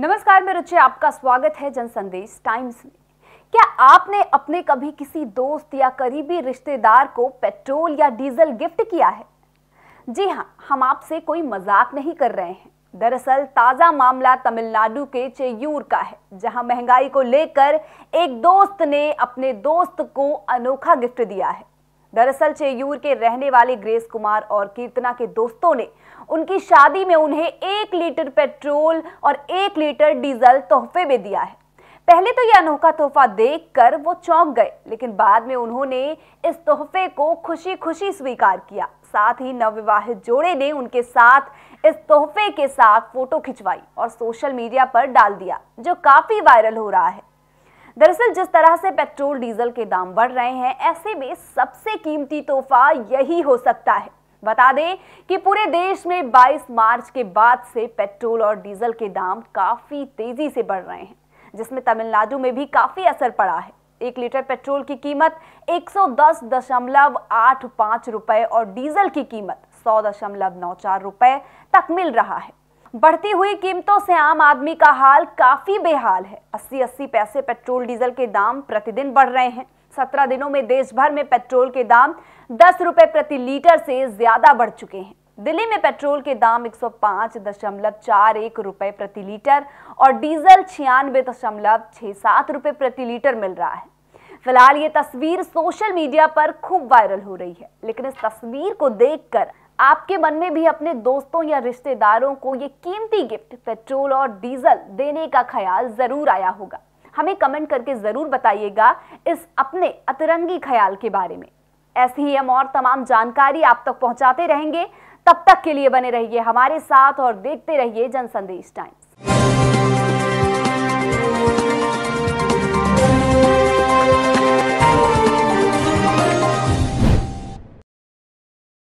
नमस्कार मैं रुचि आपका स्वागत है जन संदेश टाइम्स में क्या आपने अपने कभी किसी दोस्त या करीबी रिश्तेदार को पेट्रोल या डीजल गिफ्ट किया है जी हाँ हम आपसे कोई मजाक नहीं कर रहे हैं दरअसल ताज़ा मामला तमिलनाडु के चेयूर का है जहां महंगाई को लेकर एक दोस्त ने अपने दोस्त को अनोखा गिफ्ट दिया है दरअसल चेयूर के रहने वाले ग्रेस कुमार और कीर्तना के दोस्तों ने उनकी शादी में उन्हें एक लीटर पेट्रोल और एक लीटर डीजल तोहफे में दिया है पहले तो यह अनोखा तोहफा देखकर वो चौंक गए लेकिन बाद में उन्होंने इस तोहफे को खुशी खुशी स्वीकार किया साथ ही नवविवाहित जोड़े ने उनके साथ इस तोहफे के साथ फोटो खिंचवाई और सोशल मीडिया पर डाल दिया जो काफी वायरल हो रहा है दरअसल जिस तरह से पेट्रोल डीजल के दाम बढ़ रहे हैं ऐसे में सबसे कीमती तोहफा यही हो सकता है बता दें कि पूरे देश में 22 मार्च के बाद से पेट्रोल और डीजल के दाम काफी तेजी से बढ़ रहे हैं जिसमें तमिलनाडु में भी काफी असर पड़ा है एक लीटर पेट्रोल की कीमत 110.85 रुपए और डीजल की कीमत 100.94 रुपए तक मिल रहा है बढ़ती हुई कीमतों से आम आदमी का हाल काफी बेहाल है 80-80 पैसे पेट्रोल डीजल के दाम प्रतिदिन बढ़ रहे हैं 17 दिनों में देश भर में पेट्रोल के दाम दस रुपए प्रति लीटर से ज्यादा बढ़ चुके हैं दिल्ली में पेट्रोल के दाम 105.41 रुपए प्रति लीटर और डीजल छियानवे दशमलव छह सात रुपए प्रति लीटर मिल रहा है फिलहाल ये तस्वीर सोशल मीडिया पर खूब वायरल हो रही है लेकिन इस तस्वीर को देखकर आपके मन में भी अपने दोस्तों या रिश्तेदारों को ये कीमती गिफ्ट पेट्रोल और डीजल देने का ख्याल जरूर आया होगा हमें कमेंट करके जरूर बताइएगा इस अपने अतरंगी ख्याल के बारे में ऐसी ही हम और तमाम जानकारी आप तक पहुंचाते रहेंगे तब तक के लिए बने रहिए हमारे साथ और देखते रहिए जन संदेश टाइम्स